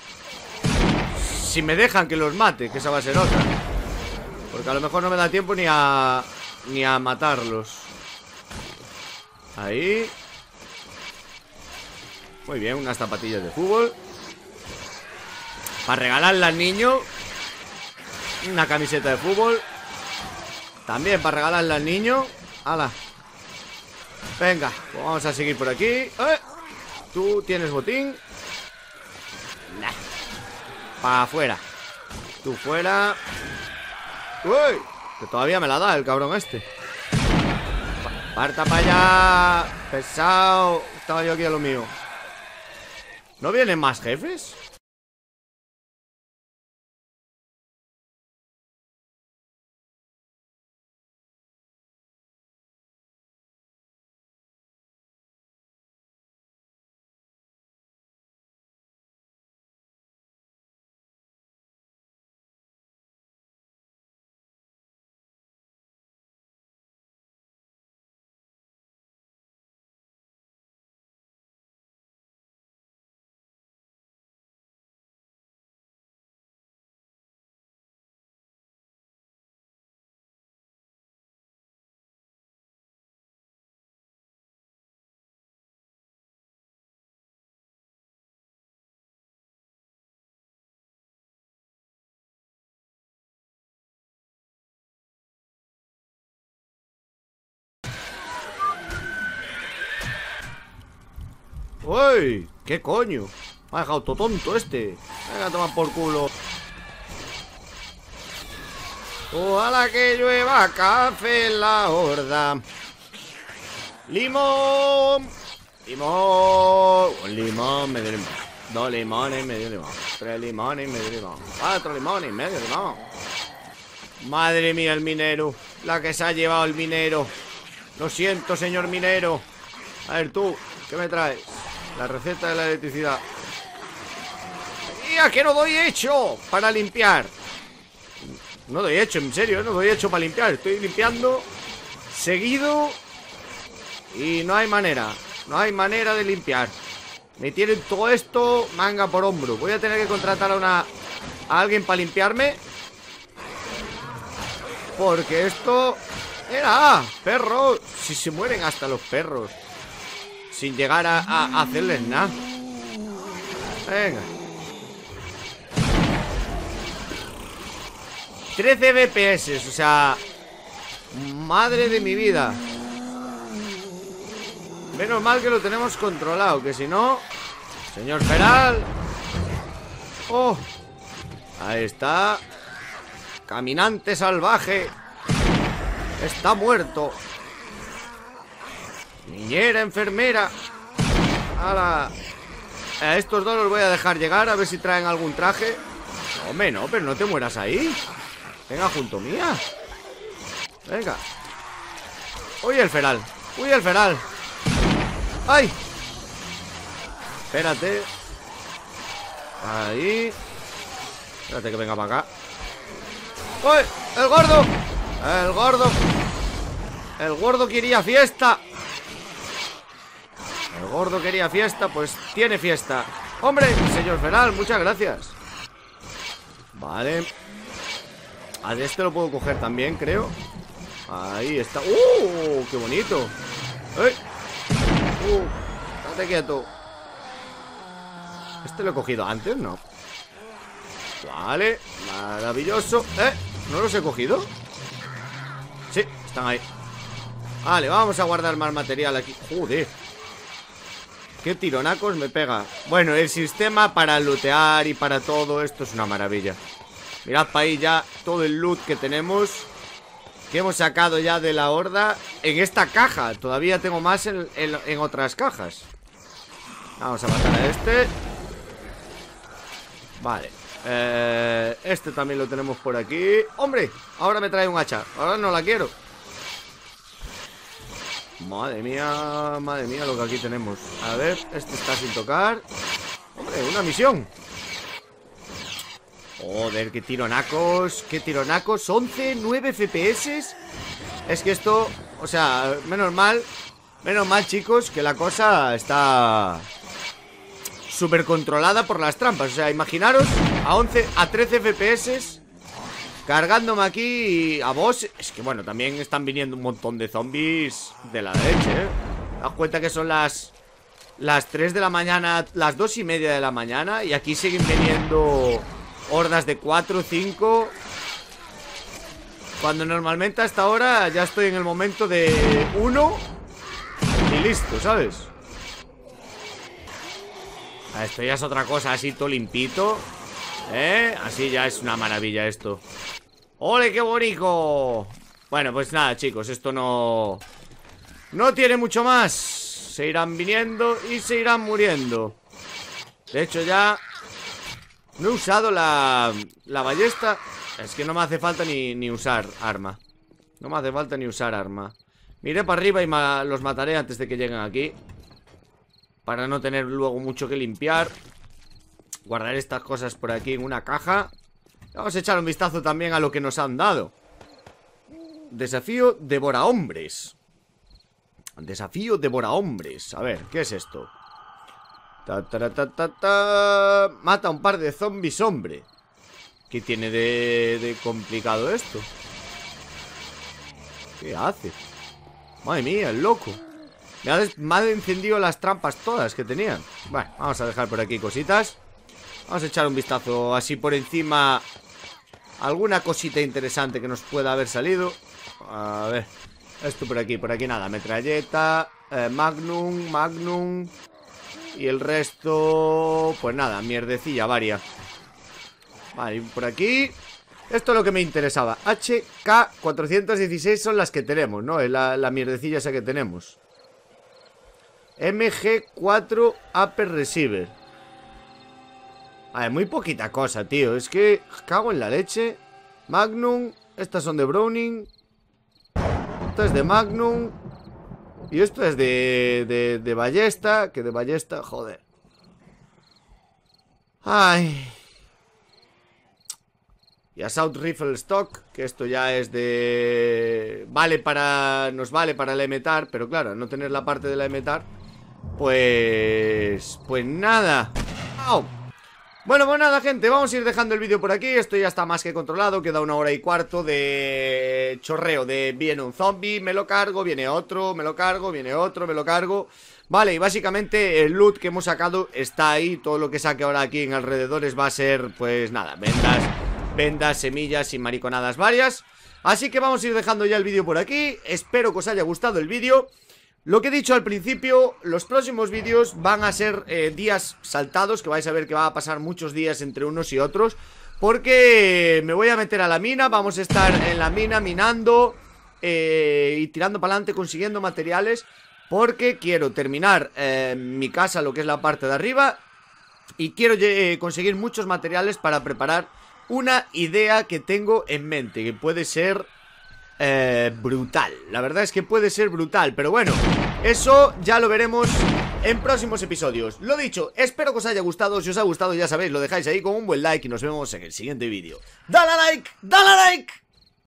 Si me dejan que los mate, que esa va a ser otra Porque a lo mejor no me da tiempo ni a... Ni a matarlos Ahí Muy bien, unas zapatillas de fútbol Para regalarle al niño Una camiseta de fútbol También para regalarle al niño ¡Hala! Venga, pues vamos a seguir por aquí ¡Eh! Tú tienes botín para afuera. Tú fuera. ¡Uy! Que todavía me la da el cabrón este. Parta para allá. Pesado. Estaba yo aquí a lo mío. ¿No vienen más jefes? ¡Uy! ¿Qué coño? Me ha dejado todo tonto este. Venga, toma por culo. Ojalá que llueva café en la horda. Limón. Limón. Un limón, medio limón. Dos limones, medio limón. Tres limones, medio limón. Cuatro limones, medio limón. Madre mía, el minero. La que se ha llevado el minero. Lo siento, señor minero. A ver, tú, ¿qué me traes? La receta de la electricidad. ¡Ya que no doy hecho para limpiar! No doy hecho, en serio, no doy hecho para limpiar. Estoy limpiando seguido y no hay manera. No hay manera de limpiar. Me tienen todo esto manga por hombro. Voy a tener que contratar a una a alguien para limpiarme. Porque esto... ¡Era! ¡Perro! Si se mueren hasta los perros sin llegar a, hacerles nada. Venga. 13 BPS, o sea... Madre de mi vida. Menos mal que lo tenemos controlado, que si no... Señor Feral. Oh. Ahí está. Caminante salvaje. Está muerto. Niñera, enfermera. A estos dos los voy a dejar llegar a ver si traen algún traje. hombre, no, pero no te mueras ahí. Venga, junto mía. Venga. Uy, el feral. Uy, el feral. ¡Ay! Espérate. Ahí. Espérate que venga para acá. ¡Uy! ¡El gordo! ¡El gordo! ¡El gordo quería fiesta! El gordo quería fiesta, pues tiene fiesta. ¡Hombre! Señor Feral, muchas gracias. Vale. A este lo puedo coger también, creo. Ahí está. ¡Uh! ¡Qué bonito! ¡Eh! ¡Oh! ¡Uh! ¡Date quieto! ¿Este lo he cogido antes? No. Vale. Maravilloso. ¡Eh! ¿No los he cogido? Sí, están ahí. Vale, vamos a guardar más material aquí. ¡Joder! Qué tironacos me pega Bueno, el sistema para lootear y para todo esto es una maravilla Mirad para ahí ya todo el loot que tenemos Que hemos sacado ya de la horda En esta caja Todavía tengo más en, otras cajas Vamos a matar a este Vale eh, Este también lo tenemos por aquí ¡Hombre! Ahora me trae un hacha Ahora no la quiero Madre mía, madre mía lo que aquí tenemos A ver, este está sin tocar Hombre, una misión Joder, qué tironacos Qué tironacos, 11, 9 FPS Es que esto O sea, menos mal Menos mal, chicos, que la cosa está Súper controlada por las trampas O sea, imaginaros a 11, a 13 FPS Cargándome aquí a vos Es que bueno, también están viniendo un montón de zombies De la leche, eh cuenta que son las Las 3 de la mañana, las 2 y media de la mañana Y aquí siguen viniendo Hordas de 4, 5 Cuando normalmente hasta ahora Ya estoy en el momento de 1 Y listo, ¿sabes? Esto ya es otra cosa Así todo limpito ¿Eh? Así ya es una maravilla esto ¡Ole, qué bonito! Bueno, pues nada, chicos, esto no... No tiene mucho más Se irán viniendo y se irán muriendo De hecho ya No he usado la, la ballesta Es que no me hace falta ni, usar arma No me hace falta ni usar arma Miré para arriba y los mataré antes de que lleguen aquí Para no tener luego mucho que limpiar Guardar estas cosas por aquí en una caja Vamos a echar un vistazo también a lo que nos han dado. Desafío devora hombres. Desafío devora hombres. A ver, ¿qué es esto? Mata un par de zombies hombre. ¿Qué tiene de, complicado esto? ¿Qué hace? Madre mía, el loco. Me ha, me ha, encendido las trampas todas que tenían Bueno, vamos a dejar por aquí cositas Vamos a echar un vistazo así por encima Alguna cosita interesante que nos pueda haber salido A ver Esto por aquí, por aquí nada Metralleta, eh, Magnum, Magnum Y el resto... Pues nada, mierdecilla varia Vale, por aquí esto es lo que me interesaba. HK416 son las que tenemos, ¿no? La, la mierdecilla esa que tenemos. MG4 Upper Receiver. A ver, muy poquita cosa, tío. Es que cago en la leche. Magnum. Estas son de Browning. Esta es de Magnum. Y esto es de, de, de ballesta. Que de ballesta, joder. Ay. Y south Rifle Stock, que esto ya es de... Vale para... Nos vale para la emetar, pero claro, no tener la parte de la emetar, pues... Pues nada. ¡Au! Bueno, pues nada, gente, vamos a ir dejando el vídeo por aquí. Esto ya está más que controlado. Queda una hora y cuarto de chorreo. De viene un zombie, me lo cargo, viene otro, me lo cargo, viene otro, me lo cargo. Vale, y básicamente el loot que hemos sacado está ahí. Todo lo que saque ahora aquí en alrededores va a ser, pues nada, vendas, vendas, semillas y mariconadas varias. Así que vamos a ir dejando ya el vídeo por aquí. Espero que os haya gustado el vídeo. Lo que he dicho al principio, los próximos vídeos van a ser eh, días saltados, que vais a ver que va a pasar muchos días entre unos y otros, porque me voy a meter a la mina, vamos a estar en la mina minando eh, y tirando para adelante, consiguiendo materiales, porque quiero terminar eh, mi casa, lo que es la parte de arriba, y quiero conseguir muchos materiales para preparar una idea que tengo en mente, que puede ser eh, brutal. La verdad es que puede ser brutal, pero bueno, eso ya lo veremos en próximos episodios. Lo dicho, espero que os haya gustado. Si os ha gustado, ya sabéis, lo dejáis ahí con un buen like y nos vemos en el siguiente vídeo. ¡Dale a like! ¡Dale a like!